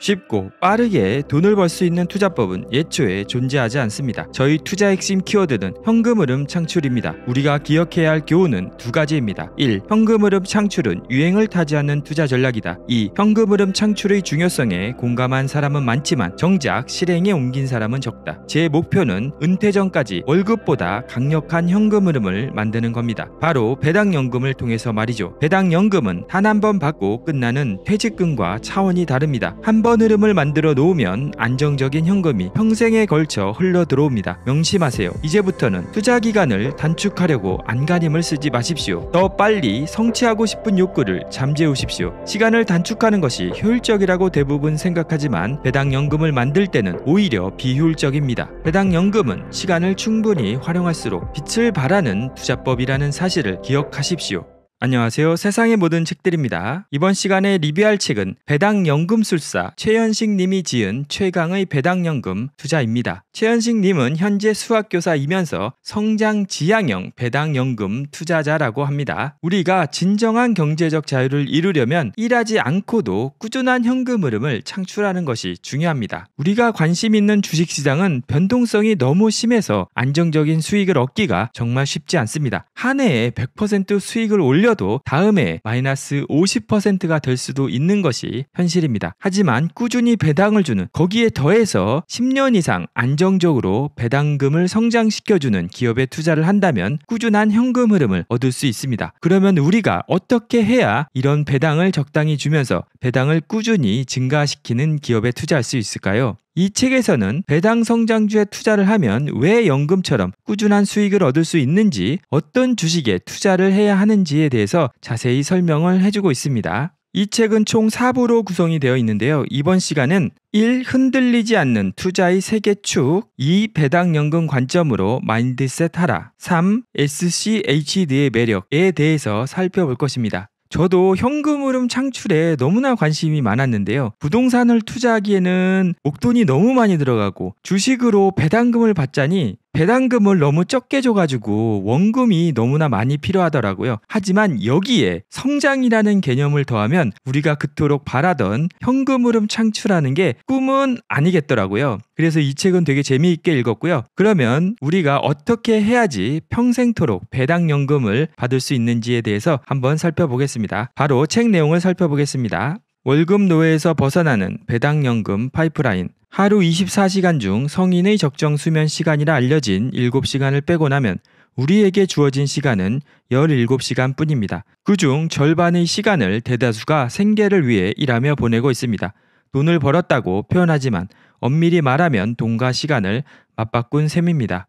쉽고 빠르게 돈을 벌 수 있는 투자법은 예초에 존재하지 않습니다. 저희 투자 핵심 키워드는 현금 흐름 창출입니다. 우리가 기억해야 할 교훈은 두 가지입니다. 1. 현금 흐름 창출은 유행을 타지 않는 투자 전략이다. 2. 현금 흐름 창출의 중요성에 공감한 사람은 많지만 정작 실행에 옮긴 사람은 적다. 제 목표는 은퇴 전까지 월급보다 강력한 현금 흐름을 만드는 겁니다. 바로 배당연금을 통해서 말이죠. 배당연금은 단 한 번 받고 끝나는 퇴직금과 차원이 다릅니다. 한번 한번 흐름을 만들어 놓으면 안정적인 현금이 평생에 걸쳐 흘러 들어옵니다. 명심하세요. 이제부터는 투자 기간을 단축하려고 안간힘을 쓰지 마십시오. 더 빨리 성취하고 싶은 욕구를 잠재우십시오. 시간을 단축하는 것이 효율적이라고 대부분 생각하지만 배당연금을 만들 때는 오히려 비효율적입니다. 배당연금은 시간을 충분히 활용할수록 빛을 발하는 투자법이라는 사실을 기억하십시오. 안녕하세요. 세상의 모든 책들입니다. 이번 시간에 리뷰할 책은 배당연금술사 최현식 님이 지은 최강의 배당연금 투자입니다. 최현식 님은 현재 수학교사이면서 성장 지향형 배당연금 투자자라고 합니다. 우리가 진정한 경제적 자유를 이루려면 일하지 않고도 꾸준한 현금 흐름을 창출하는 것이 중요합니다. 우리가 관심 있는 주식시장은 변동성이 너무 심해서 안정적인 수익을 얻기가 정말 쉽지 않습니다. 한 해에 100% 수익을 올려 올려도 다음에 마이너스 50%가 될 수도 있는 것이 현실입니다. 하지만 꾸준히 배당을 주는 거기에 더해서 10년 이상 안정적으로 배당금을 성장시켜주는 기업에 투자를 한다면 꾸준한 현금 흐름을 얻을 수 있습니다. 그러면 우리가 어떻게 해야 이런 배당을 적당히 주면서 배당을 꾸준히 증가시키는 기업에 투자할 수 있을까요? 이 책에서는 배당 성장주에 투자를 하면 왜 연금처럼 꾸준한 수익을 얻을 수 있는지, 어떤 주식에 투자를 해야 하는지에 대해서 자세히 설명을 해주고 있습니다. 이 책은 총 4부로 구성이 되어 있는데요. 이번 시간은 1. 흔들리지 않는 투자의 세계 축 2. 배당연금 관점으로 마인드셋 하라 3. SCHD의 매력에 대해서 살펴볼 것입니다. 저도 현금 흐름 창출에 너무나 관심이 많았는데요. 부동산을 투자하기에는 목돈이 너무 많이 들어가고 주식으로 배당금을 받자니 배당금을 너무 적게 줘가지고 원금이 너무나 많이 필요하더라고요. 하지만 여기에 성장이라는 개념을 더하면 우리가 그토록 바라던 현금 흐름 창출하는 게 꿈은 아니겠더라고요. 그래서 이 책은 되게 재미있게 읽었고요. 그러면 우리가 어떻게 해야지 평생토록 배당연금을 받을 수 있는지에 대해서 한번 살펴보겠습니다. 바로 책 내용을 살펴보겠습니다. 월급 노예에서 벗어나는 배당연금 파이프라인. 하루 24시간 중 성인의 적정 수면 시간이라 알려진 7시간을 빼고 나면 우리에게 주어진 시간은 17시간 뿐입니다. 그 중 절반의 시간을 대다수가 생계를 위해 일하며 보내고 있습니다. 돈을 벌었다고 표현하지만 엄밀히 말하면 돈과 시간을 맞바꾼 셈입니다.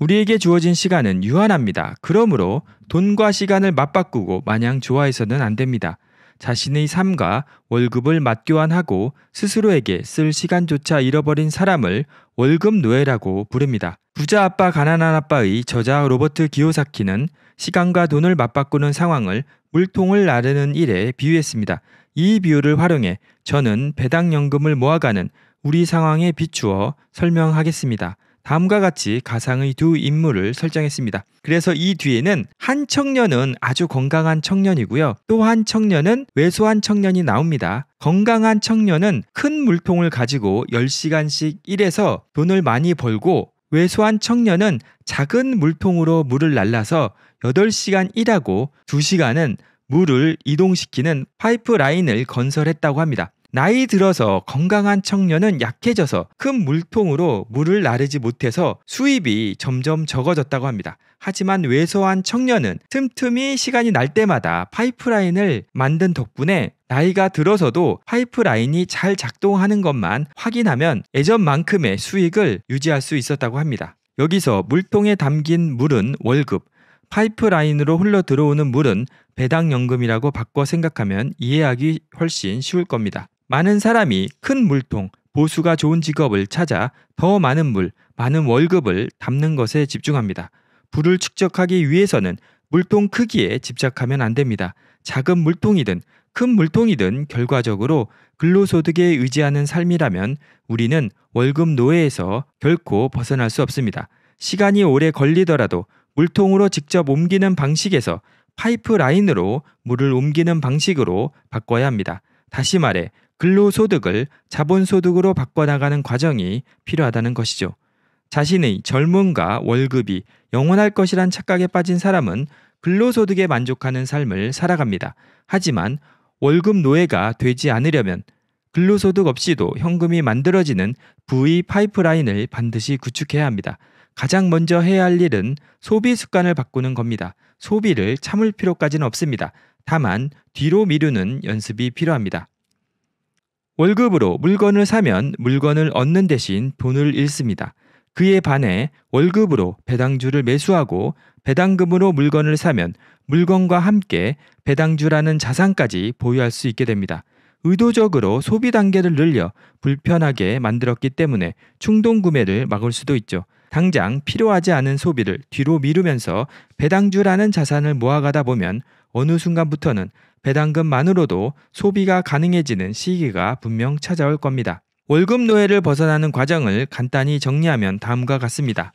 우리에게 주어진 시간은 유한합니다. 그러므로 돈과 시간을 맞바꾸고 마냥 좋아해서는 안 됩니다. 자신의 삶과 월급을 맞교환하고 스스로에게 쓸 시간조차 잃어버린 사람을 월급 노예라고 부릅니다. 부자 아빠 가난한 아빠의 저자 로버트 기요사키는 시간과 돈을 맞바꾸는 상황을 물통을 나르는 일에 비유했습니다. 이 비유를 활용해 저는 배당연금을 모아가는 우리 상황에 비추어 설명하겠습니다. 다음과 같이 가상의 두 인물을 설정했습니다. 그래서 이 뒤에는 한 청년은 아주 건강한 청년이고요. 또 한 청년은 왜소한 청년이 나옵니다. 건강한 청년은 큰 물통을 가지고 10시간씩 일해서 돈을 많이 벌고 왜소한 청년은 작은 물통으로 물을 날라서 8시간 일하고 2시간은 물을 이동시키는 파이프라인을 건설했다고 합니다. 나이 들어서 건강한 청년은 약해져서 큰 물통으로 물을 나르지 못해서 수입이 점점 적어졌다고 합니다. 하지만 왜소한 청년은 틈틈이 시간이 날 때마다 파이프라인을 만든 덕분에 나이가 들어서도 파이프라인이 잘 작동하는 것만 확인하면 예전만큼의 수익을 유지할 수 있었다고 합니다. 여기서 물통에 담긴 물은 월급, 파이프라인으로 흘러 들어오는 물은 배당연금이라고 바꿔 생각하면 이해하기 훨씬 쉬울 겁니다. 많은 사람이 큰 물통, 보수가 좋은 직업을 찾아 더 많은 물, 많은 월급을 담는 것에 집중합니다. 부를 축적하기 위해서는 물통 크기에 집착하면 안 됩니다. 작은 물통이든 큰 물통이든 결과적으로 근로소득에 의지하는 삶이라면 우리는 월급 노예에서 결코 벗어날 수 없습니다. 시간이 오래 걸리더라도 물통으로 직접 옮기는 방식에서 파이프라인으로 물을 옮기는 방식으로 바꿔야 합니다. 다시 말해 근로소득을 자본소득으로 바꿔나가는 과정이 필요하다는 것이죠. 자신의 젊음과 월급이 영원할 것이란 착각에 빠진 사람은 근로소득에 만족하는 삶을 살아갑니다. 하지만 월급 노예가 되지 않으려면 근로소득 없이도 현금이 만들어지는 부의 파이프라인을 반드시 구축해야 합니다. 가장 먼저 해야 할 일은 소비 습관을 바꾸는 겁니다. 소비를 참을 필요까지는 없습니다. 다만 뒤로 미루는 연습이 필요합니다. 월급으로 물건을 사면 물건을 얻는 대신 돈을 잃습니다. 그에 반해 월급으로 배당주를 매수하고 배당금으로 물건을 사면 물건과 함께 배당주라는 자산까지 보유할 수 있게 됩니다. 의도적으로 소비 단계를 늘려 불편하게 만들었기 때문에 충동 구매를 막을 수도 있죠. 당장 필요하지 않은 소비를 뒤로 미루면서 배당주라는 자산을 모아가다 보면 어느 순간부터는 배당금만으로도 소비가 가능해지는 시기가 분명 찾아올 겁니다. 월급 노예를 벗어나는 과정을 간단히 정리하면 다음과 같습니다.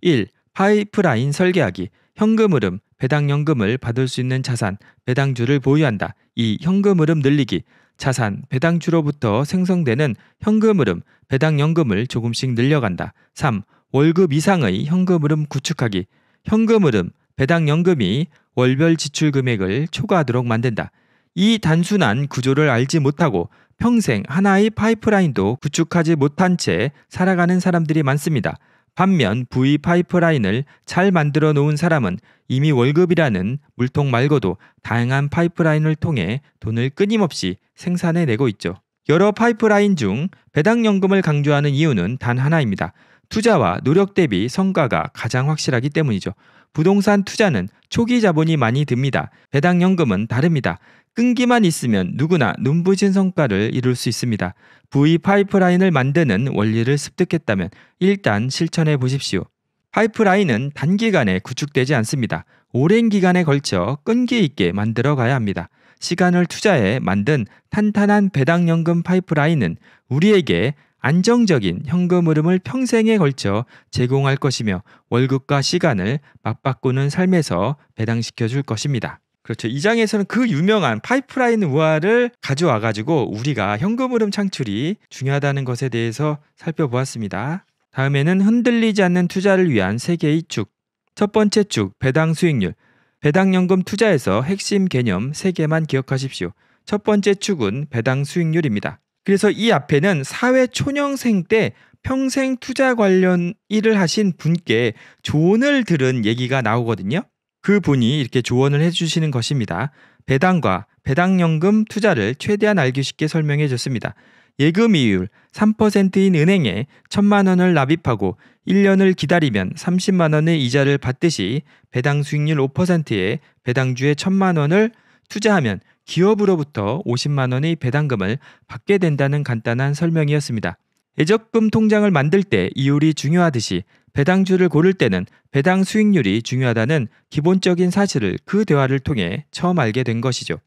1. 파이프라인 설계하기. 현금 흐름, 배당연금을 받을 수 있는 자산, 배당주를 보유한다. 2. 현금 흐름 늘리기. 자산, 배당주로부터 생성되는 현금 흐름, 배당연금을 조금씩 늘려간다. 3. 월급 이상의 현금 흐름 구축하기. 현금 흐름, 배당연금이 월별 지출 금액을 초과하도록 만든다. 이 단순한 구조를 알지 못하고 평생 하나의 파이프라인도 구축하지 못한 채 살아가는 사람들이 많습니다. 반면 V 파이프라인을 잘 만들어 놓은 사람은 이미 월급이라는 물통 말고도 다양한 파이프라인을 통해 돈을 끊임없이 생산해 내고 있죠. 여러 파이프라인 중 배당연금을 강조하는 이유는 단 하나입니다. 투자와 노력 대비 성과가 가장 확실하기 때문이죠. 부동산 투자는 초기 자본이 많이 듭니다. 배당연금은 다릅니다. 끈기만 있으면 누구나 눈부신 성과를 이룰 수 있습니다. V 파이프라인을 만드는 원리를 습득했다면 일단 실천해 보십시오. 파이프라인은 단기간에 구축되지 않습니다. 오랜 기간에 걸쳐 끈기 있게 만들어 가야 합니다. 시간을 투자해 만든 탄탄한 배당연금 파이프라인은 우리에게 안정적인 현금 흐름을 평생에 걸쳐 제공할 것이며 월급과 시간을 맞바꾸는 삶에서 배당시켜 줄 것입니다. 그렇죠. 이 장에서는 그 유명한 파이프라인 우화를 가져와 가지고 우리가 현금 흐름 창출이 중요하다는 것에 대해서 살펴보았습니다. 다음에는 흔들리지 않는 투자를 위한 세 개의 축. 첫 번째 축 배당 수익률. 배당연금 투자에서 핵심 개념 세 개만 기억하십시오. 첫 번째 축은 배당 수익률입니다. 그래서 이 앞에는 사회 초년생 때 평생 투자 관련 일을 하신 분께 조언을 들은 얘기가 나오거든요. 그 분이 이렇게 조언을 해주시는 것입니다. 배당과 배당연금 투자를 최대한 알기 쉽게 설명해 줬습니다. 예금 이율 3%인 은행에 1천만 원을 납입하고 1년을 기다리면 30만 원의 이자를 받듯이 배당 수익률 5%에 배당주에 1천만 원을 투자하면 기업으로부터 50만 원의 배당금을 받게 된다는 간단한 설명이었습니다. 예적금 통장을 만들 때 이율이 중요하듯이 배당주를 고를 때는 배당 수익률이 중요하다는 기본적인 사실을 그 대화를 통해 처음 알게 된 것이죠.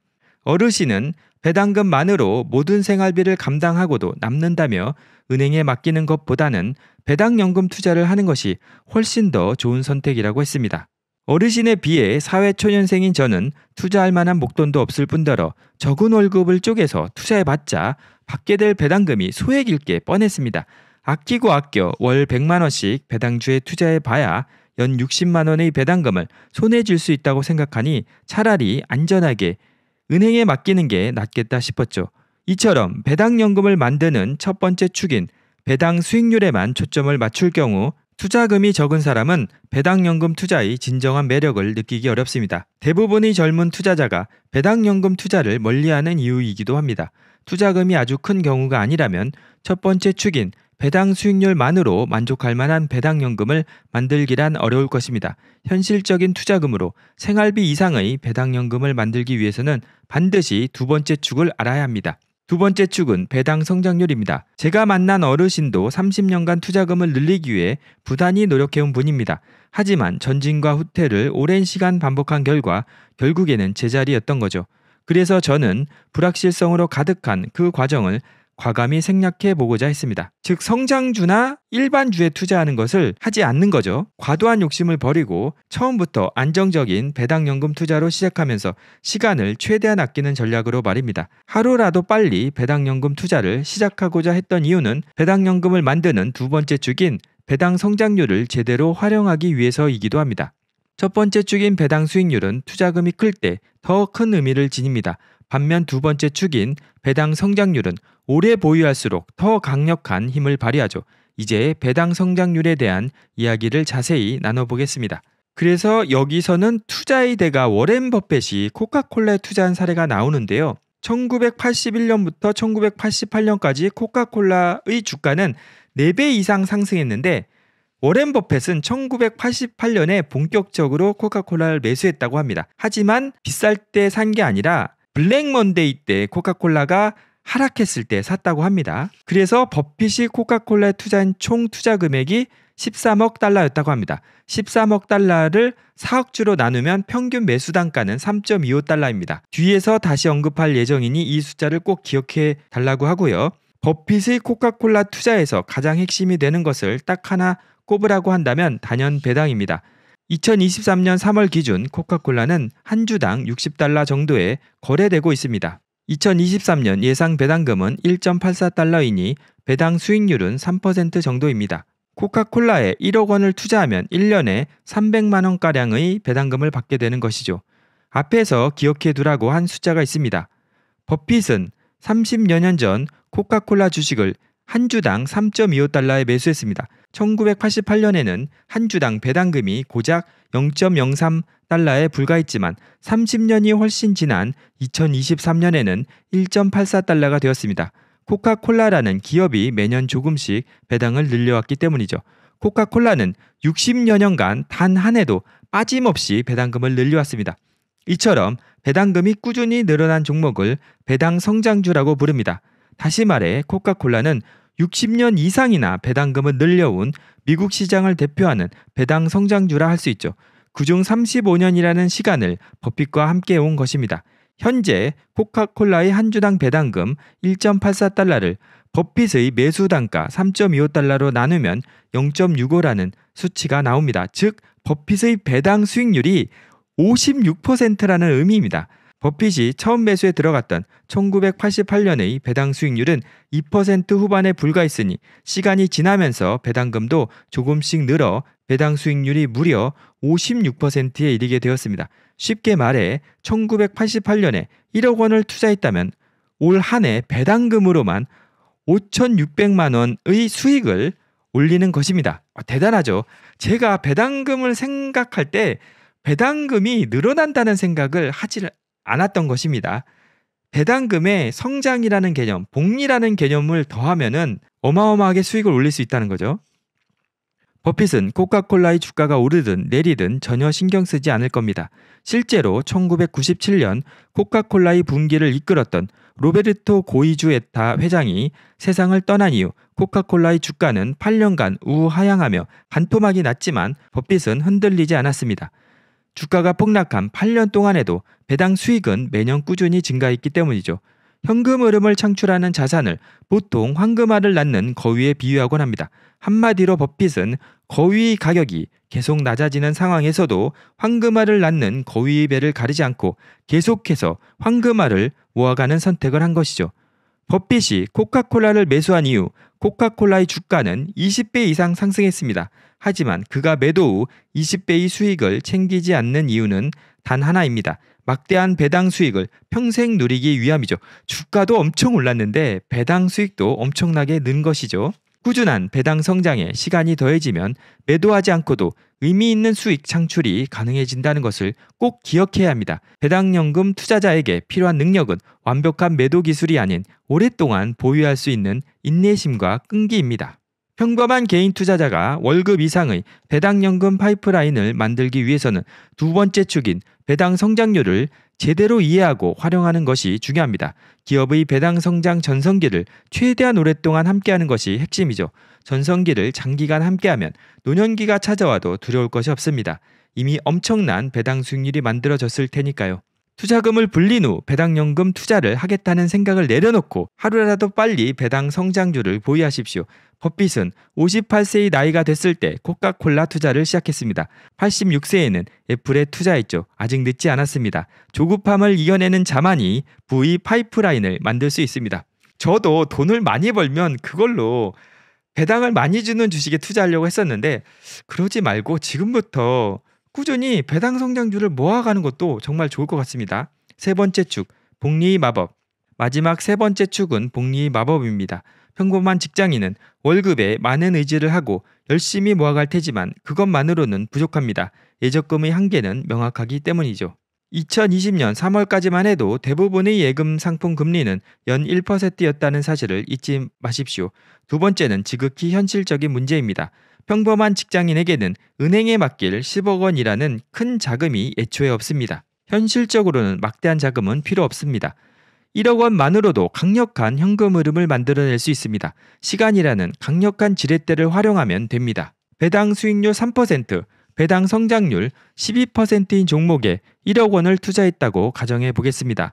어르신은 배당금만으로 모든 생활비를 감당하고도 남는다며 은행에 맡기는 것보다는 배당연금 투자를 하는 것이 훨씬 더 좋은 선택이라고 했습니다. 어르신에 비해 사회초년생인 저는 투자할 만한 목돈도 없을 뿐더러 적은 월급을 쪼개서 투자해봤자 받게 될 배당금이 소액일 게 뻔했습니다. 아끼고 아껴 월 100만원씩 배당주에 투자해봐야 연 60만원의 배당금을 손에줄 수 있다고 생각하니 차라리 안전하게 은행에 맡기는 게 낫겠다 싶었죠. 이처럼 배당연금을 만드는 첫 번째 축인 배당 수익률에만 초점을 맞출 경우 투자금이 적은 사람은 배당연금 투자의 진정한 매력을 느끼기 어렵습니다. 대부분의 젊은 투자자가 배당연금 투자를 멀리하는 이유이기도 합니다. 투자금이 아주 큰 경우가 아니라면 첫 번째 축인 배당 수익률만으로 만족할 만한 배당연금을 만들기란 어려울 것입니다. 현실적인 투자금으로 생활비 이상의 배당연금을 만들기 위해서는 반드시 두 번째 축을 알아야 합니다. 두 번째 축은 배당 성장률입니다. 제가 만난 어르신도 30년간 투자금을 늘리기 위해 부단히 노력해온 분입니다. 하지만 전진과 후퇴를 오랜 시간 반복한 결과 결국에는 제자리였던 거죠. 그래서 저는 불확실성으로 가득한 그 과정을 과감히 생략해 보고자 했습니다. 즉 성장주나 일반주에 투자하는 것을 하지 않는 거죠. 과도한 욕심을 버리고 처음부터 안정적인 배당연금 투자로 시작하면서 시간을 최대한 아끼는 전략으로 말입니다. 하루라도 빨리 배당연금 투자를 시작하고자 했던 이유는 배당연금을 만드는 두 번째 주인 배당 성장률을 제대로 활용하기 위해서이기도 합니다. 첫 번째 주인 배당 수익률은 투자금이 클 때 더 큰 의미를 지닙니다. 반면 두 번째 축인 배당 성장률은 오래 보유할수록 더 강력한 힘을 발휘하죠. 이제 배당 성장률에 대한 이야기를 자세히 나눠보겠습니다. 그래서 여기서는 투자의 대가 워렌 버펫이 코카콜라에 투자한 사례가 나오는데요. 1981년부터 1988년까지 코카콜라의 주가는 4배 이상 상승했는데 워렌 버펫은 1988년에 본격적으로 코카콜라를 매수했다고 합니다. 하지만 비쌀 때 산 게 아니라 블랙 먼데이 때 코카콜라가 하락했을 때 샀다고 합니다. 그래서 버핏이 코카콜라에 투자한 총 투자 금액이 13억 달러였다고 합니다. 13억 달러를 4억 주로 나누면 평균 매수 단가는 3.25 달러입니다. 뒤에서 다시 언급할 예정이니 이 숫자를 꼭 기억해 달라고 하고요. 버핏의 코카콜라 투자에서 가장 핵심이 되는 것을 딱 하나 꼽으라고 한다면 단연 배당입니다. 2023년 3월 기준 코카콜라는 한 주당 60달러 정도에 거래되고 있습니다. 2023년 예상 배당금은 1.84달러이니 배당 수익률은 3% 정도입니다. 코카콜라에 1억 원을 투자하면 1년에 300만 원가량의 배당금을 받게 되는 것이죠. 앞에서 기억해 두라고 한 숫자가 있습니다. 버핏은 30여 년 전 코카콜라 주식을 한 주당 3.25달러에 매수했습니다. 1988년에는 한 주당 배당금이 고작 0.03달러에 불과했지만 30년이 훨씬 지난 2023년에는 1.84달러가 되었습니다. 코카콜라라는 기업이 매년 조금씩 배당을 늘려왔기 때문이죠. 코카콜라는 60여년간 단 한 해도 빠짐없이 배당금을 늘려왔습니다. 이처럼 배당금이 꾸준히 늘어난 종목을 배당 성장주라고 부릅니다. 다시 말해 코카콜라는 60년 이상이나 배당금을 늘려온 미국 시장을 대표하는 배당 성장주라 할 수 있죠. 그중 35년이라는 시간을 버핏과 함께 온 것입니다. 현재 코카콜라의 한 주당 배당금 1.84달러를 버핏의 매수 단가 3.25달러로 나누면 0.65라는 수치가 나옵니다. 즉 버핏의 배당 수익률이 56%라는 의미입니다. 버핏이 처음 매수에 들어갔던 1988년의 배당 수익률은 2% 후반에 불과했으니 시간이 지나면서 배당금도 조금씩 늘어 배당 수익률이 무려 56%에 이르게 되었습니다. 쉽게 말해 1988년에 1억 원을 투자했다면 올 한해 배당금으로만 5,600만 원의 수익을 올리는 것입니다. 아, 대단하죠. 제가 배당금을 생각할 때 배당금이 늘어난다는 생각을 하지 를 않았던 것입니다. 배당금에 성장이라는 개념, 복리라는 개념을 더하면은 어마어마하게 수익을 올릴 수 있다는 거죠. 버핏은 코카콜라의 주가가 오르든 내리든 전혀 신경 쓰지 않을 겁니다. 실제로 1997년 코카콜라의 분기를 이끌었던 로베르토 고이주 에타 회장이 세상을 떠난 이후 코카콜라의 주가는 8년간 우하향하며 반토막이 났지만 버핏은 흔들리지 않았습니다. 주가가 폭락한 8년 동안에도 배당 수익은 매년 꾸준히 증가했기 때문이죠. 현금 흐름을 창출하는 자산을 보통 황금알을 낳는 거위에 비유하곤 합니다. 한마디로 버핏은 거위 가격이 계속 낮아지는 상황에서도 황금알을 낳는 거위의 배를 가리지 않고 계속해서 황금알을 모아가는 선택을 한 것이죠. 버핏이 코카콜라를 매수한 이후 코카콜라의 주가는 20배 이상 상승했습니다. 하지만 그가 매도 후 20배의 수익을 챙기지 않는 이유는 단 하나입니다. 막대한 배당 수익을 평생 누리기 위함이죠. 주가도 엄청 올랐는데 배당 수익도 엄청나게 는 것이죠. 꾸준한 배당 성장에 시간이 더해지면 매도하지 않고도 의미 있는 수익 창출이 가능해진다는 것을 꼭 기억해야 합니다. 배당연금 투자자에게 필요한 능력은 완벽한 매도 기술이 아닌 오랫동안 보유할 수 있는 인내심과 끈기입니다. 평범한 개인 투자자가 월급 이상의 배당연금 파이프라인을 만들기 위해서는 두 번째 축인 배당 성장률을 제대로 이해하고 활용하는 것이 중요합니다. 기업의 배당 성장 전성기를 최대한 오랫동안 함께하는 것이 핵심이죠. 전성기를 장기간 함께하면 노년기가 찾아와도 두려울 것이 없습니다. 이미 엄청난 배당 수익률이 만들어졌을 테니까요. 투자금을 불린 후 배당연금 투자를 하겠다는 생각을 내려놓고 하루라도 빨리 배당 성장률을 보유하십시오. 버핏은 58세의 나이가 됐을 때 코카콜라 투자를 시작했습니다. 86세에는 애플에 투자했죠. 아직 늦지 않았습니다. 조급함을 이겨내는 자만이 부의 파이프라인을 만들 수 있습니다. 저도 돈을 많이 벌면 그걸로 배당을 많이 주는 주식에 투자하려고 했었는데 그러지 말고 지금부터 꾸준히 배당 성장률을 모아가는 것도 정말 좋을 것 같습니다. 세 번째 축, 복리 마법. 마지막 세 번째 축은 복리 마법입니다. 평범한 직장인은 월급에 많은 의지를 하고 열심히 모아갈 테지만 그것만으로는 부족합니다. 예적금의 한계는 명확하기 때문이죠. 2020년 3월까지만 해도 대부분의 예금 상품 금리는 연 1%였다는 사실을 잊지 마십시오. 두 번째는 지극히 현실적인 문제입니다. 평범한 직장인에게는 은행에 맡길 10억 원이라는 큰 자금이 애초에 없습니다. 현실적으로는 막대한 자금은 필요 없습니다. 1억 원만으로도 강력한 현금 흐름을 만들어낼 수 있습니다. 시간이라는 강력한 지렛대를 활용하면 됩니다. 배당 수익률 3%, 배당 성장률 12%인 종목에 1억 원을 투자했다고 가정해 보겠습니다.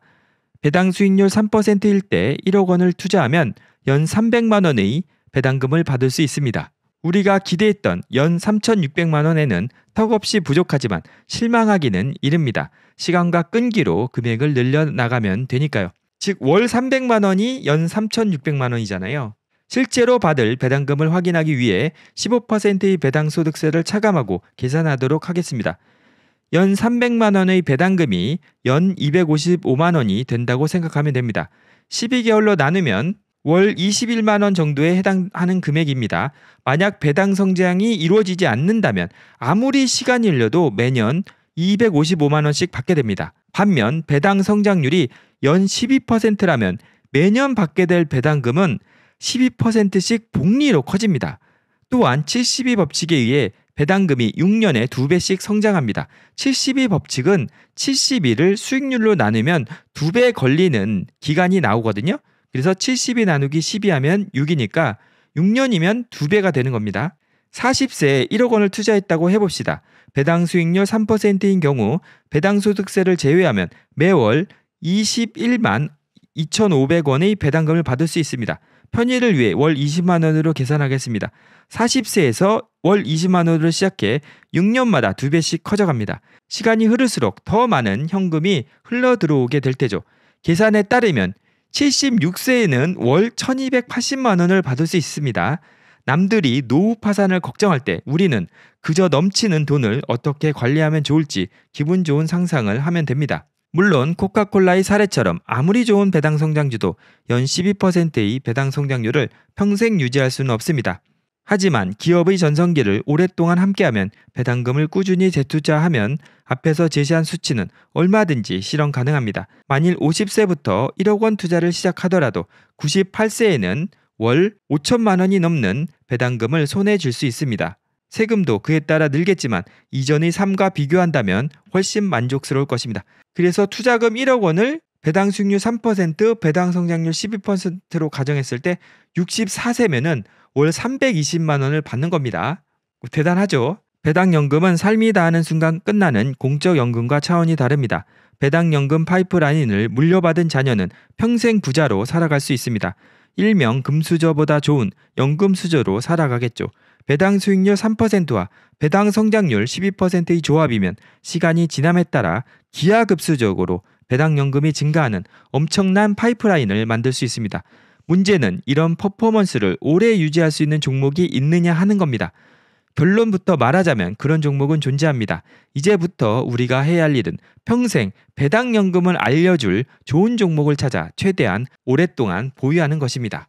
배당 수익률 3%일 때 1억 원을 투자하면 연 300만 원의 배당금을 받을 수 있습니다. 우리가 기대했던 연 3,600만 원에는 턱없이 부족하지만 실망하기는 이릅니다. 시간과 끈기로 금액을 늘려나가면 되니까요. 즉 월 300만 원이 연 3,600만 원이잖아요. 실제로 받을 배당금을 확인하기 위해 15%의 배당소득세를 차감하고 계산하도록 하겠습니다. 연 300만 원의 배당금이 연 255만 원이 된다고 생각하면 됩니다. 12개월로 나누면 월 21만 원 정도에 해당하는 금액입니다. 만약 배당 성장이 이루어지지 않는다면 아무리 시간이 흘려도 매년 255만 원씩 받게 됩니다. 반면 배당 성장률이 연 12%라면 매년 받게 될 배당금은 12%씩 복리로 커집니다. 또한 72 법칙에 의해 배당금이 6년에 2배씩 성장합니다. 72 법칙은 72를 수익률로 나누면 2배 걸리는 기간이 나오거든요. 그래서 70이 나누기 10이 하면 6이니까 6년이면 2배가 되는 겁니다. 40세에 1억 원을 투자했다고 해봅시다. 배당 수익률 3%인 경우 배당 소득세를 제외하면 매월 21만 2,500원의 배당금을 받을 수 있습니다. 편의를 위해 월 20만 원으로 계산하겠습니다. 40세에서 월 20만 원으로 시작해 6년마다 2배씩 커져갑니다. 시간이 흐를수록 더 많은 현금이 흘러 들어오게 될 테죠. 계산에 따르면 76세에는 월 1280만 원을 받을 수 있습니다. 남들이 노후 파산을 걱정할 때 우리는 그저 넘치는 돈을 어떻게 관리하면 좋을지 기분 좋은 상상을 하면 됩니다. 물론 코카콜라의 사례처럼 아무리 좋은 배당 성장주도 연 12%의 배당 성장률을 평생 유지할 수는 없습니다. 하지만 기업의 전성기를 오랫동안 함께하면 배당금을 꾸준히 재투자하면 앞에서 제시한 수치는 얼마든지 실현 가능합니다. 만일 50세부터 1억 원 투자를 시작하더라도 98세에는 월 5천만 원이 넘는 배당금을 손에 쥘수 있습니다. 세금도 그에 따라 늘겠지만 이전의 삶과 비교한다면 훨씬 만족스러울 것입니다. 그래서 투자금 1억 원을 배당 수익률 3%, 배당 성장률 12%로 가정했을 때 64세면은 월 320만 원을 받는 겁니다. 대단하죠? 배당연금은 삶이 다하는 순간 끝나는 공적연금과 차원이 다릅니다. 배당연금 파이프라인을 물려받은 자녀는 평생 부자로 살아갈 수 있습니다. 일명 금수저보다 좋은 연금수저로 살아가겠죠. 배당 수익률 3%와 배당 성장률 12%의 조합이면 시간이 지남에 따라 기하급수적으로 배당연금이 증가하는 엄청난 파이프라인을 만들 수 있습니다. 문제는 이런 퍼포먼스를 오래 유지할 수 있는 종목이 있느냐 하는 겁니다. 결론부터 말하자면 그런 종목은 존재합니다. 이제부터 우리가 해야 할 일은 평생 배당연금을 알려줄 좋은 종목을 찾아 최대한 오랫동안 보유하는 것입니다.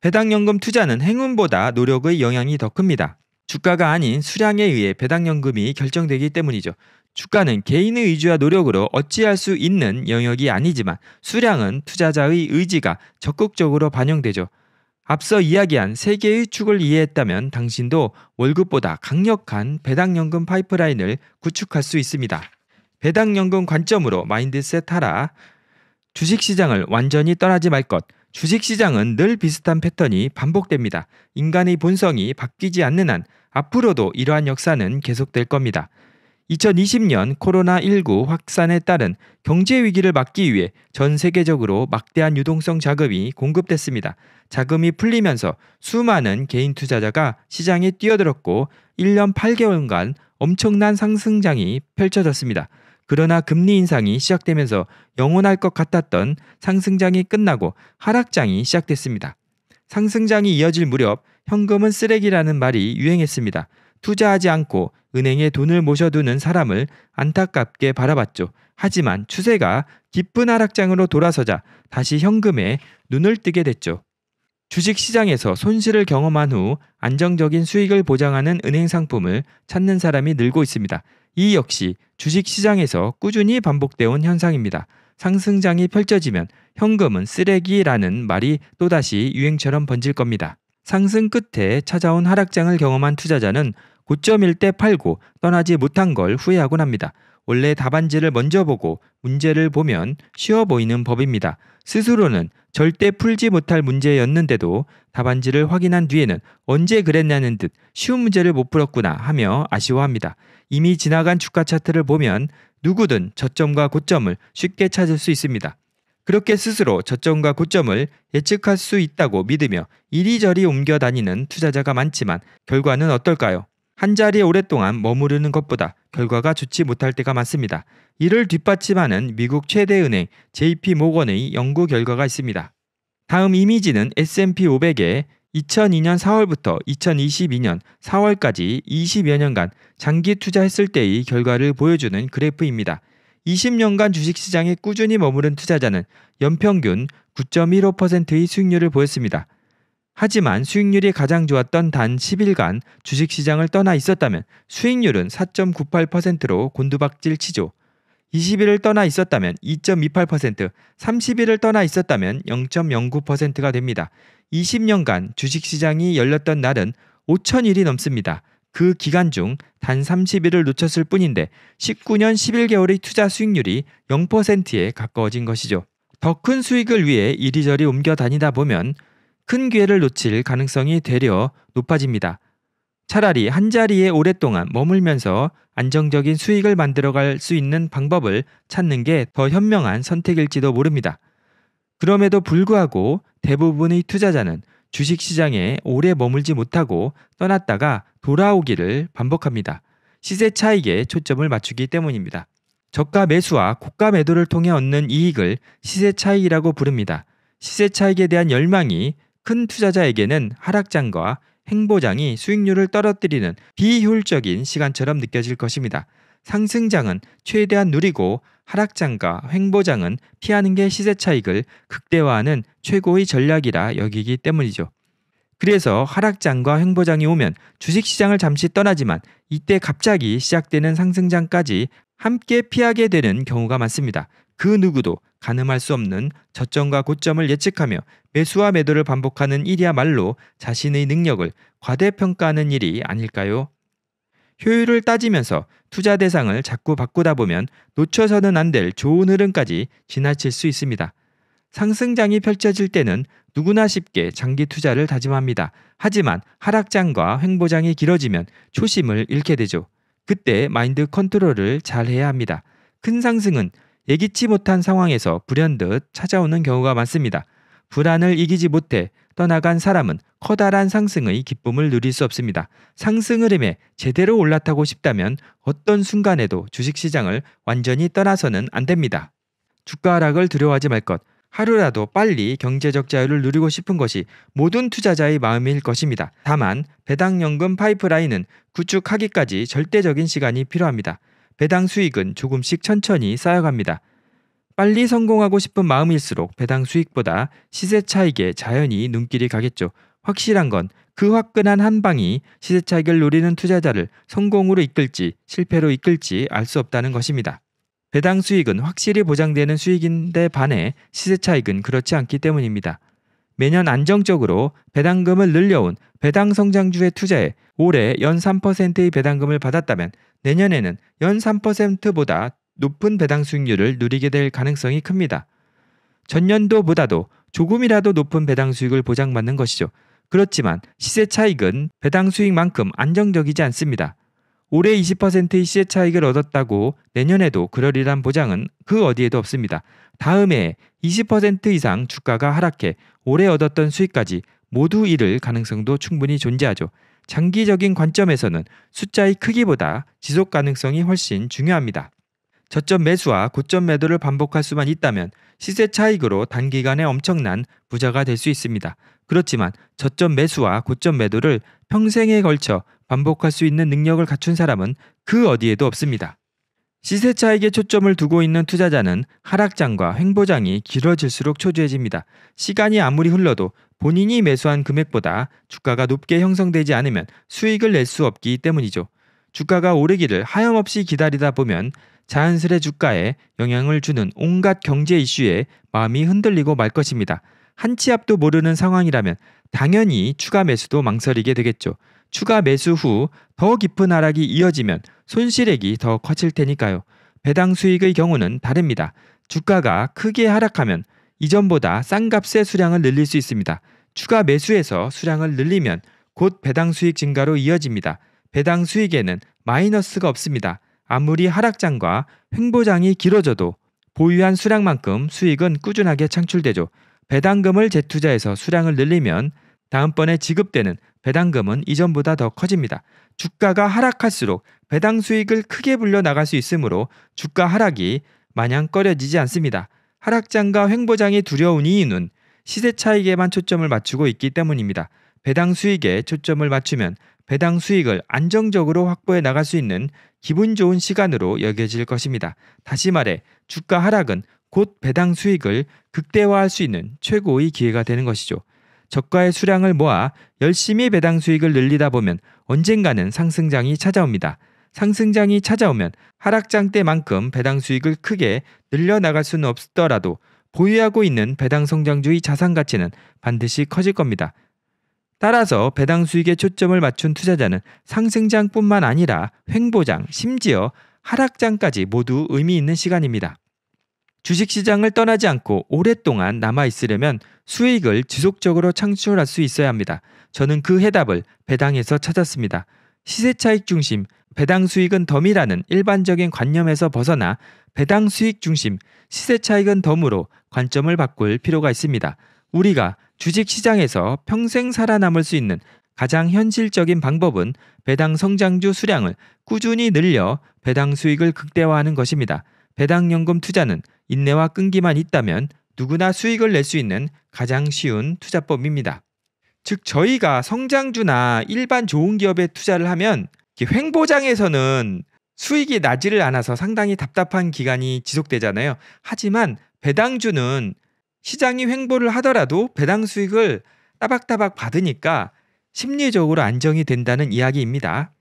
배당연금 투자는 행운보다 노력의 영향이 더 큽니다. 주가가 아닌 수량에 의해 배당연금이 결정되기 때문이죠. 주가는 개인의 의지와 노력으로 어찌할 수 있는 영역이 아니지만 수량은 투자자의 의지가 적극적으로 반영되죠. 앞서 이야기한 세 개의 축을 이해했다면 당신도 월급보다 강력한 배당연금 파이프라인을 구축할 수 있습니다. 배당연금 관점으로 마인드셋 하라. 주식시장을 완전히 떠나지 말 것. 주식시장은 늘 비슷한 패턴이 반복됩니다. 인간의 본성이 바뀌지 않는 한 앞으로도 이러한 역사는 계속될 겁니다. 2020년 코로나19 확산에 따른 경제 위기를 막기 위해 전 세계적으로 막대한 유동성 자금이 공급됐습니다. 자금이 풀리면서 수많은 개인 투자자가 시장에 뛰어들었고 1년 8개월간 엄청난 상승장이 펼쳐졌습니다. 그러나 금리 인상이 시작되면서 영원할 것 같았던 상승장이 끝나고 하락장이 시작됐습니다. 상승장이 이어질 무렵 현금은 쓰레기라는 말이 유행했습니다. 투자하지 않고 은행에 돈을 모셔두는 사람을 안타깝게 바라봤죠. 하지만 추세가 기쁜 하락장으로 돌아서자 다시 현금에 눈을 뜨게 됐죠. 주식 시장에서 손실을 경험한 후 안정적인 수익을 보장하는 은행 상품을 찾는 사람이 늘고 있습니다. 이 역시 주식 시장에서 꾸준히 반복되어 온 현상입니다. 상승장이 펼쳐지면 현금은 쓰레기라는 말이 또다시 유행처럼 번질 겁니다. 상승 끝에 찾아온 하락장을 경험한 투자자는 고점일 때 팔고 떠나지 못한 걸 후회하곤 합니다. 원래 답안지를 먼저 보고 문제를 보면 쉬워 보이는 법입니다. 스스로는 절대 풀지 못할 문제였는데도 답안지를 확인한 뒤에는 언제 그랬냐는 듯 쉬운 문제를 못 풀었구나 하며 아쉬워합니다. 이미 지나간 주가 차트를 보면 누구든 저점과 고점을 쉽게 찾을 수 있습니다. 그렇게 스스로 저점과 고점을 예측할 수 있다고 믿으며 이리저리 옮겨 다니는 투자자가 많지만 결과는 어떨까요? 한 자리에 오랫동안 머무르는 것보다 결과가 좋지 못할 때가 많습니다. 이를 뒷받침하는 미국 최대 은행 JP 모건의 연구 결과가 있습니다. 다음 이미지는 S&P 5 0 0에 2002년 4월부터 2022년 4월까지 20여 년간 장기 투자했을 때의 결과를 보여주는 그래프입니다. 20년간 주식시장에 꾸준히 머무른 투자자는 연평균 9.15%의 수익률을 보였습니다. 하지만 수익률이 가장 좋았던 단 10일간 주식시장을 떠나 있었다면 수익률은 4.98%로 곤두박질 치죠. 20일을 떠나 있었다면 2.28%, 30일을 떠나 있었다면 0.09%가 됩니다. 20년간 주식시장이 열렸던 날은 5천일이 넘습니다. 그 기간 중 단 30일을 놓쳤을 뿐인데 19년 11개월의 투자 수익률이 0%에 가까워진 것이죠. 더 큰 수익을 위해 이리저리 옮겨 다니다 보면 큰 기회를 놓칠 가능성이 되려 높아집니다. 차라리 한 자리에 오랫동안 머물면서 안정적인 수익을 만들어갈 수 있는 방법을 찾는 게 더 현명한 선택일지도 모릅니다. 그럼에도 불구하고 대부분의 투자자는 주식시장에 오래 머물지 못하고 떠났다가 돌아오기를 반복합니다. 시세 차익에 초점을 맞추기 때문입니다. 저가 매수와 고가 매도를 통해 얻는 이익을 시세 차익이라고 부릅니다. 시세 차익에 대한 열망이 큰 투자자에게는 하락장과 행보장이 수익률을 떨어뜨리는 비효율적인 시간처럼 느껴질 것입니다. 상승장은 최대한 누리고 하락장과 횡보장은 피하는 게 시세 차익을 극대화하는 최고의 전략이라 여기기 때문이죠. 그래서 하락장과 횡보장이 오면 주식시장을 잠시 떠나지만 이때 갑자기 시작되는 상승장까지 함께 피하게 되는 경우가 많습니다. 그 누구도 가늠할 수 없는 저점과 고점을 예측하며 매수와 매도를 반복하는 일이야말로 자신의 능력을 과대평가하는 일이 아닐까요? 효율을 따지면서 투자 대상을 자꾸 바꾸다 보면 놓쳐서는 안 될 좋은 흐름까지 지나칠 수 있습니다. 상승장이 펼쳐질 때는 누구나 쉽게 장기 투자를 다짐합니다. 하지만 하락장과 횡보장이 길어지면 초심을 잃게 되죠. 그때 마인드 컨트롤을 잘 해야 합니다. 큰 상승은 예기치 못한 상황에서 불현듯 찾아오는 경우가 많습니다. 불안을 이기지 못해 떠나간 사람은 커다란 상승의 기쁨을 누릴 수 없습니다. 상승 흐름에 제대로 올라타고 싶다면 어떤 순간에도 주식시장을 완전히 떠나서는 안 됩니다. 주가 하락을 두려워하지 말 것. 하루라도 빨리 경제적 자유를 누리고 싶은 것이 모든 투자자의 마음일 것입니다. 다만 배당연금 파이프라인은 구축하기까지 절대적인 시간이 필요합니다. 배당 수익은 조금씩 천천히 쌓여갑니다. 빨리 성공하고 싶은 마음일수록 배당 수익보다 시세 차익에 자연히 눈길이 가겠죠. 확실한 건 그 화끈한 한 방이 시세 차익을 노리는 투자자를 성공으로 이끌지 실패로 이끌지 알 수 없다는 것입니다. 배당 수익은 확실히 보장되는 수익인데 반해 시세 차익은 그렇지 않기 때문입니다. 매년 안정적으로 배당금을 늘려온 배당 성장주의투자에 올해 연 3%의 배당금을 받았다면 내년에는 연 3%보다 높은 배당 수익률을 누리게 될 가능성이 큽니다. 전년도보다도 조금이라도 높은 배당 수익을 보장받는 것이죠. 그렇지만 시세 차익은 배당 수익만큼 안정적이지 않습니다. 올해 20%의 시세 차익을 얻었다고 내년에도 그러리란 보장은 그 어디에도 없습니다. 다음해 20% 이상 주가가 하락해 올해 얻었던 수익까지 모두 잃을 가능성도 충분히 존재하죠. 장기적인 관점에서는 숫자의 크기보다 지속 가능성이 훨씬 중요합니다. 저점 매수와 고점 매도를 반복할 수만 있다면 시세 차익으로 단기간에 엄청난 부자가 될 수 있습니다. 그렇지만 저점 매수와 고점 매도를 평생에 걸쳐 반복할 수 있는 능력을 갖춘 사람은 그 어디에도 없습니다. 시세 차익에 초점을 두고 있는 투자자는 하락장과 횡보장이 길어질수록 초조해집니다. 시간이 아무리 흘러도 본인이 매수한 금액보다 주가가 높게 형성되지 않으면 수익을 낼 수 없기 때문이죠. 주가가 오르기를 하염없이 기다리다 보면 자연스레 주가에 영향을 주는 온갖 경제 이슈에 마음이 흔들리고 말 것입니다. 한치 앞도 모르는 상황이라면 당연히 추가 매수도 망설이게 되겠죠. 추가 매수 후 더 깊은 하락이 이어지면 손실액이 더 커질 테니까요. 배당 수익의 경우는 다릅니다. 주가가 크게 하락하면 이전보다 싼 값에 수량을 늘릴 수 있습니다. 추가 매수에서 수량을 늘리면 곧 배당 수익 증가로 이어집니다. 배당 수익에는 마이너스가 없습니다. 아무리 하락장과 횡보장이 길어져도 보유한 수량만큼 수익은 꾸준하게 창출되죠. 배당금을 재투자해서 수량을 늘리면 다음번에 지급되는 배당금은 이전보다 더 커집니다. 주가가 하락할수록 배당 수익을 크게 불려 나갈 수 있으므로 주가 하락이 마냥 꺼려지지 않습니다. 하락장과 횡보장이 두려운 이유는 시세 차익에만 초점을 맞추고 있기 때문입니다. 배당 수익에 초점을 맞추면 배당 수익을 안정적으로 확보해 나갈 수 있는 기분 좋은 시간으로 여겨질 것입니다. 다시 말해 주가 하락은 곧 배당 수익을 극대화할 수 있는 최고의 기회가 되는 것이죠. 저가의 수량을 모아 열심히 배당 수익을 늘리다 보면 언젠가는 상승장이 찾아옵니다. 상승장이 찾아오면 하락장 때만큼 배당 수익을 크게 늘려나갈 수는 없더라도 보유하고 있는 배당 성장주의 자산 가치는 반드시 커질 겁니다. 따라서 배당 수익에 초점을 맞춘 투자자는 상승장뿐만 아니라 횡보장, 심지어 하락장까지 모두 의미 있는 시간입니다. 주식시장을 떠나지 않고 오랫동안 남아있으려면 수익을 지속적으로 창출할 수 있어야 합니다. 저는 그 해답을 배당에서 찾았습니다. 시세차익 중심, 배당 수익은 덤이라는 일반적인 관념에서 벗어나 배당 수익 중심, 시세차익은 덤으로 관점을 바꿀 필요가 있습니다. 우리가 주식시장에서 평생 살아남을 수 있는 가장 현실적인 방법은 배당 성장주 수량을 꾸준히 늘려 배당 수익을 극대화하는 것입니다. 배당연금 투자는 인내와 끈기만 있다면 누구나 수익을 낼 수 있는 가장 쉬운 투자법입니다. 즉 저희가 성장주나 일반 좋은 기업에 투자를 하면 횡보장에서는 수익이 나지를 않아서 상당히 답답한 기간이 지속되잖아요. 하지만 배당주는 시장이 횡보를 하더라도 배당 수익을 따박따박 받으니까 심리적으로 안정이 된다는 이야기입니다.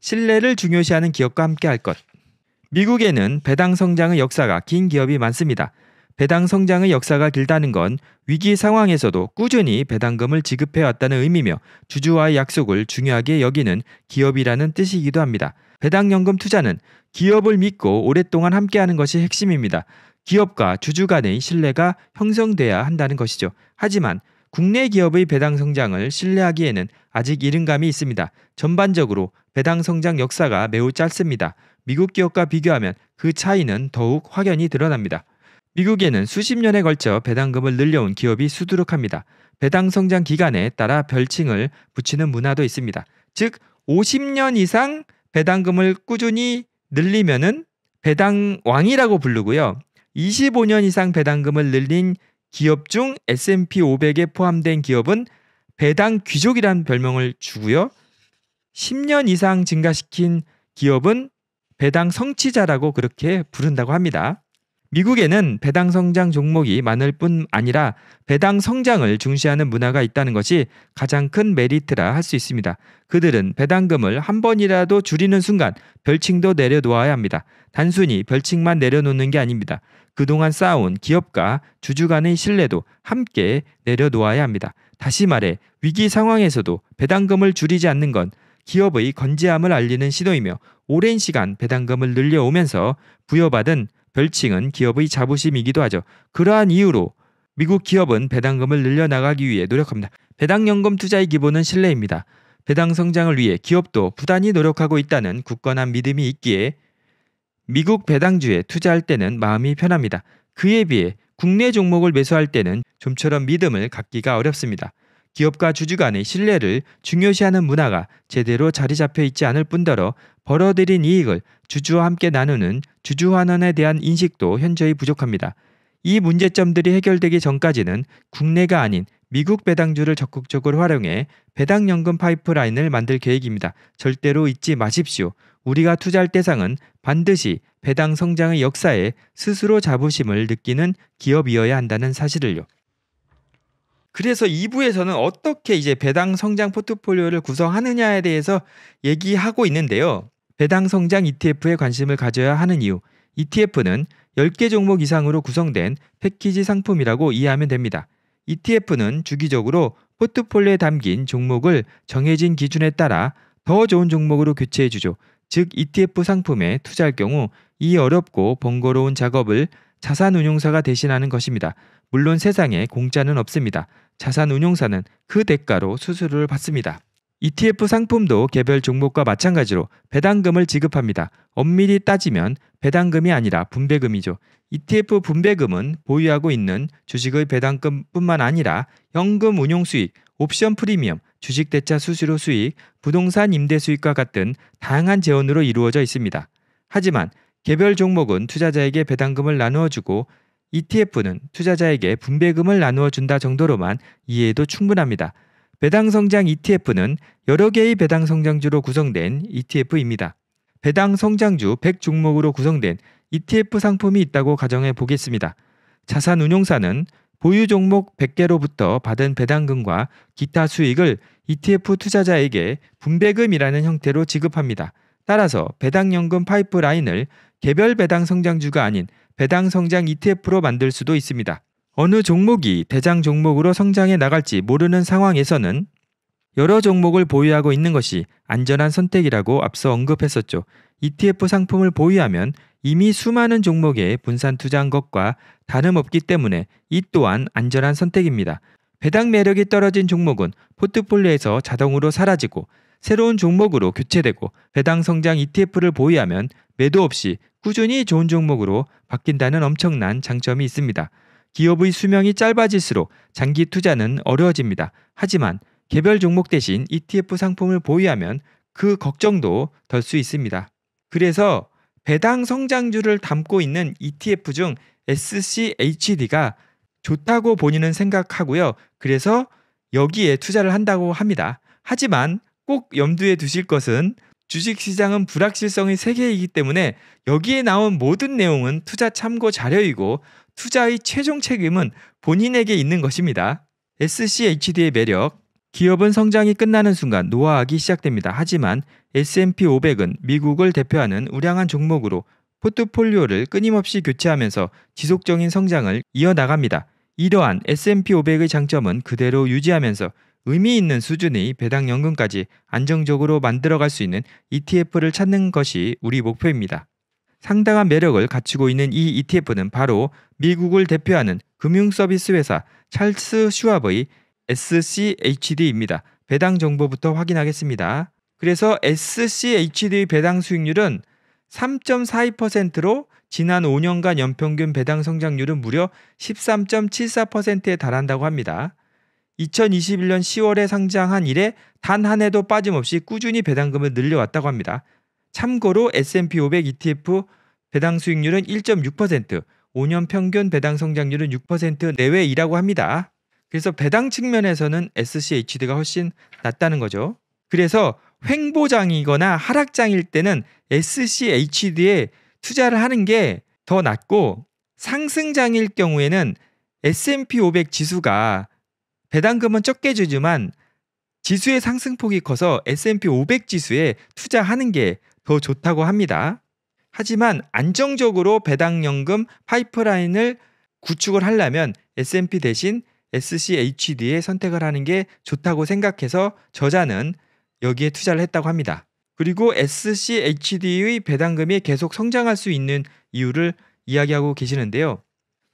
신뢰를 중요시하는 기업과 함께 할 것. 미국에는 배당 성장의 역사가 긴 기업이 많습니다. 배당 성장의 역사가 길다는 건 위기 상황에서도 꾸준히 배당금을 지급해 왔다는 의미며 주주와의 약속을 중요하게 여기는 기업이라는 뜻이기도 합니다. 배당연금 투자는 기업을 믿고 오랫동안 함께하는 것이 핵심입니다. 기업과 주주 간의 신뢰가 형성돼야 한다는 것이죠. 하지만 국내 기업의 배당 성장을 신뢰하기에는 아직 이른감이 있습니다. 전반적으로 배당 성장 역사가 매우 짧습니다. 미국 기업과 비교하면 그 차이는 더욱 확연히 드러납니다. 미국에는 수십 년에 걸쳐 배당금을 늘려온 기업이 수두룩합니다. 배당 성장 기간에 따라 별칭을 붙이는 문화도 있습니다. 즉 50년 이상 배당금을 꾸준히 늘리면은 배당왕이라고 부르고요. 25년 이상 배당금을 늘린 기업 중 S&P 500에 포함된 기업은 배당 귀족이란 별명을 주고요. 10년 이상 증가시킨 기업은 배당 성취자라고 그렇게 부른다고 합니다. 미국에는 배당 성장 종목이 많을 뿐 아니라 배당 성장을 중시하는 문화가 있다는 것이 가장 큰 메리트라 할 수 있습니다. 그들은 배당금을 한 번이라도 줄이는 순간 별칭도 내려놓아야 합니다. 단순히 별칭만 내려놓는 게 아닙니다. 그동안 쌓아온 기업과 주주 간의 신뢰도 함께 내려놓아야 합니다. 다시 말해 위기 상황에서도 배당금을 줄이지 않는 건 기업의 건재함을 알리는 신호이며 오랜 시간 배당금을 늘려오면서 부여받은 별칭은 기업의 자부심이기도 하죠. 그러한 이유로 미국 기업은 배당금을 늘려나가기 위해 노력합니다. 배당연금 투자의 기본은 신뢰입니다. 배당 성장을 위해 기업도 부단히 노력하고 있다는 굳건한 믿음이 있기에 미국 배당주에 투자할 때는 마음이 편합니다. 그에 비해 국내 종목을 매수할 때는 좀처럼 믿음을 갖기가 어렵습니다. 기업과 주주 간의 신뢰를 중요시하는 문화가 제대로 자리 잡혀 있지 않을 뿐더러 벌어들인 이익을 주주와 함께 나누는 주주환원에 대한 인식도 현저히 부족합니다. 이 문제점들이 해결되기 전까지는 국내가 아닌 미국 배당주를 적극적으로 활용해 배당연금 파이프라인을 만들 계획입니다. 절대로 잊지 마십시오. 우리가 투자할 대상은 반드시 배당 성장의 역사에 스스로 자부심을 느끼는 기업이어야 한다는 사실을요. 그래서 2부에서는 어떻게 이제 배당 성장 포트폴리오를 구성하느냐에 대해서 얘기하고 있는데요. 배당 성장 ETF에 관심을 가져야 하는 이유. ETF는 10개 종목 이상으로 구성된 패키지 상품이라고 이해하면 됩니다. ETF는 주기적으로 포트폴리오에 담긴 종목을 정해진 기준에 따라 더 좋은 종목으로 교체해 주죠. 즉 ETF 상품에 투자할 경우 이 어렵고 번거로운 작업을 자산 운용사가 대신하는 것입니다. 물론 세상에 공짜는 없습니다. 자산 운용사는 그 대가로 수수료를 받습니다. ETF 상품도 개별 종목과 마찬가지로 배당금을 지급합니다. 엄밀히 따지면 배당금이 아니라 분배금이죠. ETF 분배금은 보유하고 있는 주식의 배당금뿐만 아니라 현금 운용 수익, 옵션 프리미엄, 주식 대차 수수료 수익, 부동산 임대 수익과 같은 다양한 재원으로 이루어져 있습니다. 하지만 개별 종목은 투자자에게 배당금을 나누어 주고 ETF는 투자자에게 분배금을 나누어 준다 정도로만 이해해도 충분합니다. 배당 성장 ETF는 여러 개의 배당 성장주로 구성된 ETF입니다. 배당 성장주 100종목으로 구성된 ETF 상품이 있다고 가정해 보겠습니다. 자산 운용사는 보유 종목 100개로부터 받은 배당금과 기타 수익을 ETF 투자자에게 분배금이라는 형태로 지급합니다. 따라서 배당연금 파이프라인을 개별 배당 성장주가 아닌 배당 성장 ETF로 만들 수도 있습니다. 어느 종목이 대장 종목으로 성장해 나갈지 모르는 상황에서는 여러 종목을 보유하고 있는 것이 안전한 선택이라고 앞서 언급했었죠. ETF 상품을 보유하면 이미 수많은 종목에 분산 투자한 것과 다름없기 때문에 이 또한 안전한 선택입니다. 배당 매력이 떨어진 종목은 포트폴리오에서 자동으로 사라지고 새로운 종목으로 교체되고 배당 성장 ETF를 보유하면 매도 없이 꾸준히 좋은 종목으로 바뀐다는 엄청난 장점이 있습니다. 기업의 수명이 짧아질수록 장기 투자는 어려워집니다. 하지만 개별 종목 대신 ETF 상품을 보유하면 그 걱정도 덜 수 있습니다. 그래서 배당 성장주를 담고 있는 ETF 중 SCHD가 좋다고 본인은 생각하고요. 그래서 여기에 투자를 한다고 합니다. 하지만 꼭 염두에 두실 것은 주식시장은 불확실성이 세계이기 때문에 여기에 나온 모든 내용은 투자 참고 자료이고 투자의 최종 책임은 본인에게 있는 것입니다. SCHD의 매력 기업은 성장이 끝나는 순간 노화하기 시작됩니다. 하지만 S&P 500은 미국을 대표하는 우량한 종목으로 포트폴리오를 끊임없이 교체하면서 지속적인 성장을 이어나갑니다. 이러한 S&P 500의 장점은 그대로 유지하면서 의미 있는 수준의 배당연금까지 안정적으로 만들어갈 수 있는 ETF를 찾는 것이 우리 목표입니다. 상당한 매력을 갖추고 있는 이 ETF는 바로 미국을 대표하는 금융서비스 회사 찰스 슈왑의 SCHD입니다. 배당 정보부터 확인하겠습니다. 그래서 SCHD 배당 수익률은 3.42%로 지난 5년간 연평균 배당 성장률은 무려 13.74%에 달한다고 합니다. 2021년 10월에 상장한 이래 단 한 해도 빠짐없이 꾸준히 배당금을 늘려왔다고 합니다. 참고로 S&P 500 ETF 배당 수익률은 1.6%, 5년 평균 배당 성장률은 6% 내외이라고 합니다. 그래서 배당 측면에서는 SCHD가 훨씬 낫다는 거죠. 그래서 횡보장이거나 하락장일 때는 SCHD에 투자를 하는 게 더 낫고 상승장일 경우에는 S&P 500 지수가 배당금은 적게 주지만 지수의 상승폭이 커서 S&P 500 지수에 투자하는 게 더 좋다고 합니다. 하지만 안정적으로 배당연금 파이프라인을 구축을 하려면 S&P 대신 SCHD에 선택을 하는 게 좋다고 생각해서 저자는 여기에 투자를 했다고 합니다. 그리고 SCHD의 배당금이 계속 성장할 수 있는 이유를 이야기하고 계시는데요.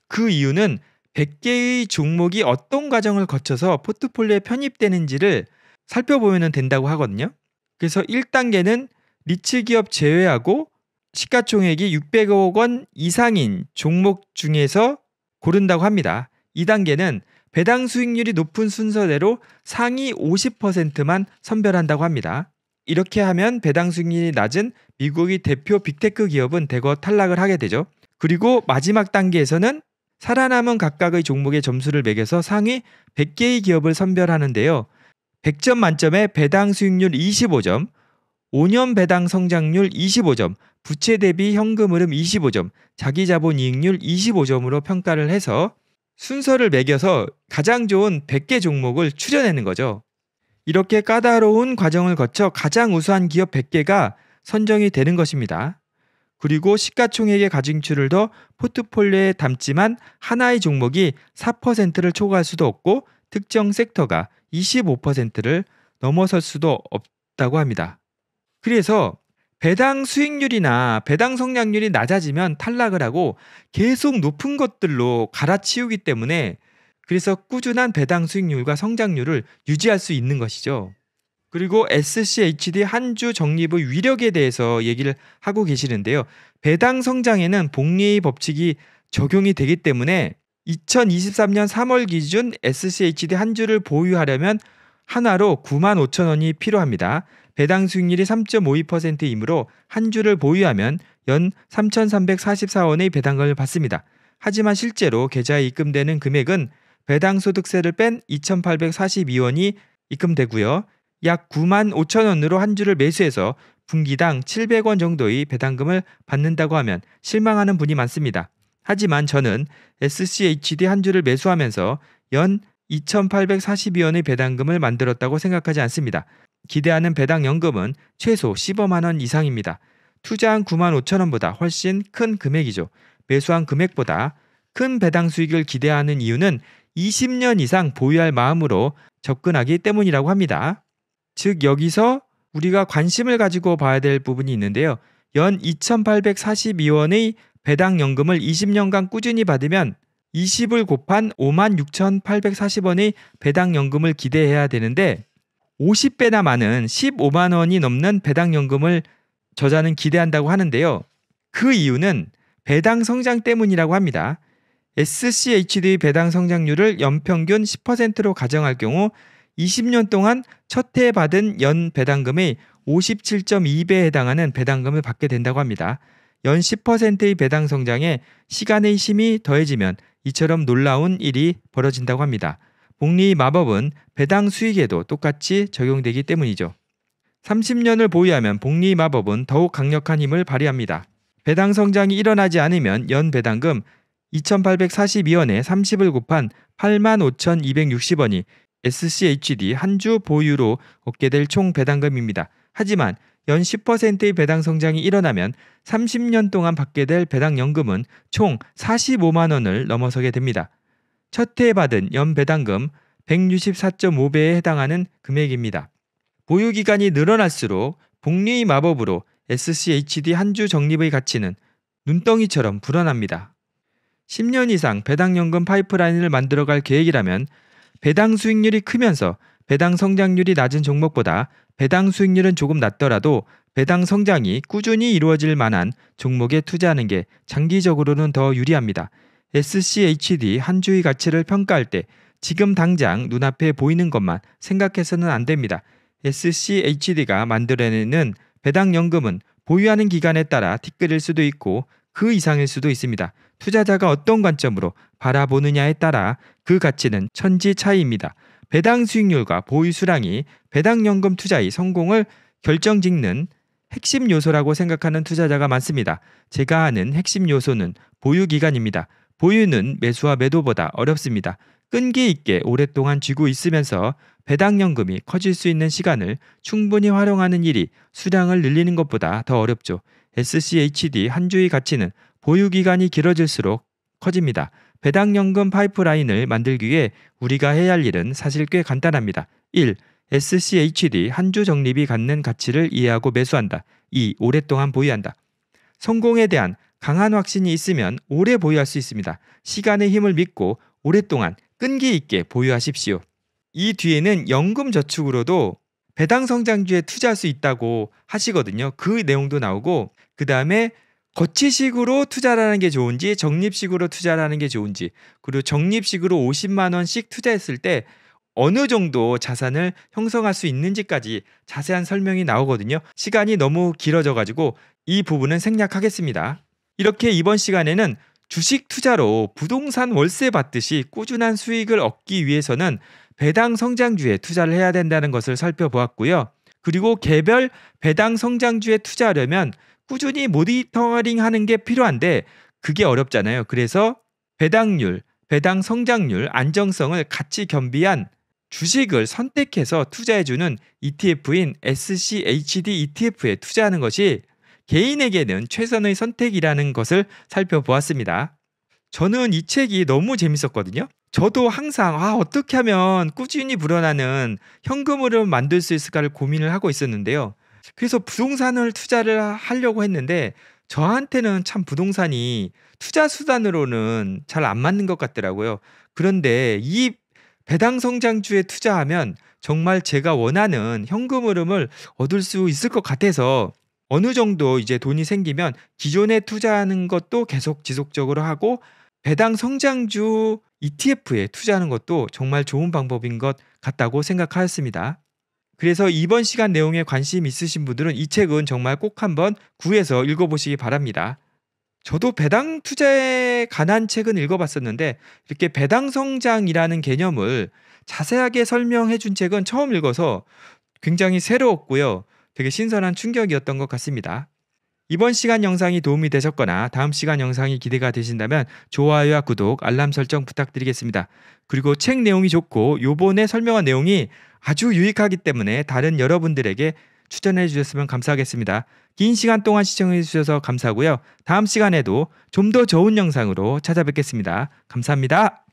그 이유는 100개의 종목이 어떤 과정을 거쳐서 포트폴리오에 편입되는지를 살펴보면 된다고 하거든요. 그래서 1단계는 리츠 기업 제외하고 시가총액이 600억 원 이상인 종목 중에서 고른다고 합니다. 2단계는 배당 수익률이 높은 순서대로 상위 50%만 선별한다고 합니다. 이렇게 하면 배당 수익률이 낮은 미국의 대표 빅테크 기업은 대거 탈락을 하게 되죠. 그리고 마지막 단계에서는 살아남은 각각의 종목의 점수를 매겨서 상위 100개의 기업을 선별하는데요. 100점 만점에 배당 수익률 25점, 5년 배당 성장률 25점, 부채 대비 현금 흐름 25점, 자기 자본 이익률 25점으로 평가를 해서 순서를 매겨서 가장 좋은 100개 종목을 추려내는 거죠. 이렇게 까다로운 과정을 거쳐 가장 우수한 기업 100개가 선정이 되는 것입니다. 그리고 시가총액의 가중치를 더 포트폴리오에 담지만 하나의 종목이 4%를 초과할 수도 없고 특정 섹터가 25%를 넘어설 수도 없다고 합니다. 그래서 배당 수익률이나 배당 성장률이 낮아지면 탈락을 하고 계속 높은 것들로 갈아치우기 때문에 그래서 꾸준한 배당 수익률과 성장률을 유지할 수 있는 것이죠. 그리고 SCHD 한주 적립의 위력에 대해서 얘기를 하고 계시는데요. 배당 성장에는 복리의 법칙이 적용이 되기 때문에 2023년 3월 기준 SCHD 한 주를 보유하려면 하나로 9만 5천 원이 필요합니다. 배당 수익률이 3.52%이므로 한 주를 보유하면 연 3,344원의 배당금을 받습니다. 하지만 실제로 계좌에 입금되는 금액은 배당 소득세를 뺀 2,842원이 입금되고요. 약 9만 5천 원으로 한 주를 매수해서 분기당 700원 정도의 배당금을 받는다고 하면 실망하는 분이 많습니다. 하지만 저는 SCHD 한 주를 매수하면서 연 2,842원의 배당금을 만들었다고 생각하지 않습니다. 기대하는 배당연금은 최소 15만 원 이상입니다. 투자한 9만 5천 원보다 훨씬 큰 금액이죠. 매수한 금액보다 큰 배당 수익을 기대하는 이유는 20년 이상 보유할 마음으로 접근하기 때문이라고 합니다. 즉 여기서 우리가 관심을 가지고 봐야 될 부분이 있는데요. 연 2,842원의 배당연금을 20년간 꾸준히 받으면 20을 곱한 56,840원의 배당연금을 기대해야 되는데 50배나 많은 15만 원이 넘는 배당연금을 저자는 기대한다고 하는데요. 그 이유는 배당 성장 때문이라고 합니다. SCHD 배당 성장률을 연평균 10%로 가정할 경우 20년 동안 첫 해에 받은 연 배당금의 57.2배에 해당하는 배당금을 받게 된다고 합니다. 연 10%의 배당 성장에 시간의 힘이 더해지면 이처럼 놀라운 일이 벌어진다고 합니다. 복리 마법은 배당 수익에도 똑같이 적용되기 때문이죠. 30년을 보유하면 복리 마법은 더욱 강력한 힘을 발휘합니다. 배당 성장이 일어나지 않으면 연 배당금 2,842원에 30을 곱한 85,260원이 SCHD 한주 보유로 얻게 될 총 배당금입니다. 하지만 연 10%의 배당 성장이 일어나면 30년 동안 받게 될 배당연금은 총 45만 원을 넘어서게 됩니다. 첫 해에 받은 연 배당금 164.5배에 해당하는 금액입니다. 보유 기간이 늘어날수록 복리의 마법으로 SCHD 한주 적립의 가치는 눈덩이처럼 불어납니다. 10년 이상 배당연금 파이프라인을 만들어갈 계획이라면 배당 수익률이 크면서 배당 성장률이 낮은 종목보다 배당 수익률은 조금 낮더라도 배당 성장이 꾸준히 이루어질 만한 종목에 투자하는 게 장기적으로는 더 유리합니다. SCHD 한 주의 가치를 평가할 때 지금 당장 눈앞에 보이는 것만 생각해서는 안 됩니다. SCHD가 만들어내는 배당연금은 보유하는 기간에 따라 티끌일 수도 있고 그 이상일 수도 있습니다. 투자자가 어떤 관점으로 바라보느냐에 따라 그 가치는 천지 차이입니다. 배당 수익률과 보유 수량이 배당연금 투자의 성공을 결정짓는 핵심 요소라고 생각하는 투자자가 많습니다. 제가 아는 핵심 요소는 보유 기간입니다. 보유는 매수와 매도보다 어렵습니다. 끈기 있게 오랫동안 쥐고 있으면서 배당연금이 커질 수 있는 시간을 충분히 활용하는 일이 수량을 늘리는 것보다 더 어렵죠. SCHD 한 주의 가치는 보유 기간이 길어질수록 커집니다. 배당연금 파이프라인을 만들기 위해 우리가 해야 할 일은 사실 꽤 간단합니다. 1. SCHD 한주 적립이 갖는 가치를 이해하고 매수한다. 2. 오랫동안 보유한다. 성공에 대한 강한 확신이 있으면 오래 보유할 수 있습니다. 시간의 힘을 믿고 오랫동안 끈기 있게 보유하십시오. 이 뒤에는 연금 저축으로도 배당 성장주에 투자할 수 있다고 하시거든요. 그 내용도 나오고 그 다음에 거치식으로 투자하는게 좋은지 적립식으로 투자하는게 좋은지 그리고 적립식으로 50만 원씩 투자했을 때 어느 정도 자산을 형성할 수 있는지까지 자세한 설명이 나오거든요. 시간이 너무 길어져 가지고 이 부분은 생략하겠습니다. 이렇게 이번 시간에는 주식 투자로 부동산 월세 받듯이 꾸준한 수익을 얻기 위해서는 배당 성장주에 투자를 해야 된다는 것을 살펴보았고요. 그리고 개별 배당 성장주에 투자하려면 꾸준히 모니터링 하는 게 필요한데 그게 어렵잖아요. 그래서 배당률, 배당 성장률, 안정성을 같이 겸비한 주식을 선택해서 투자해주는 ETF인 SCHD ETF에 투자하는 것이 개인에게는 최선의 선택이라는 것을 살펴보았습니다. 저는 이 책이 너무 재밌었거든요. 저도 항상 아 어떻게 하면 꾸준히 불어나는 현금 으로 만들 수 있을까를 고민을 하고 있었는데요. 그래서 부동산을 투자를 하려고 했는데 저한테는 참 부동산이 투자 수단으로는 잘 안 맞는 것 같더라고요. 그런데 이 배당 성장주에 투자하면 정말 제가 원하는 현금 흐름을 얻을 수 있을 것 같아서 어느 정도 이제 돈이 생기면 기존에 투자하는 것도 계속 지속적으로 하고 배당 성장주 ETF에 투자하는 것도 정말 좋은 방법인 것 같다고 생각하였습니다. 그래서 이번 시간 내용에 관심 있으신 분들은 이 책은 정말 꼭 한번 구해서 읽어보시기 바랍니다. 저도 배당 투자에 관한 책은 읽어봤었는데 이렇게 배당 성장이라는 개념을 자세하게 설명해 준 책은 처음 읽어서 굉장히 새로웠고요. 되게 신선한 충격이었던 것 같습니다. 이번 시간 영상이 도움이 되셨거나 다음 시간 영상이 기대가 되신다면 좋아요와 구독, 알람 설정 부탁드리겠습니다. 그리고 책 내용이 좋고 요번에 설명한 내용이 아주 유익하기 때문에 다른 여러분들에게 추천해 주셨으면 감사하겠습니다. 긴 시간 동안 시청해 주셔서 감사하고요. 다음 시간에도 좀 더 좋은 영상으로 찾아뵙겠습니다. 감사합니다.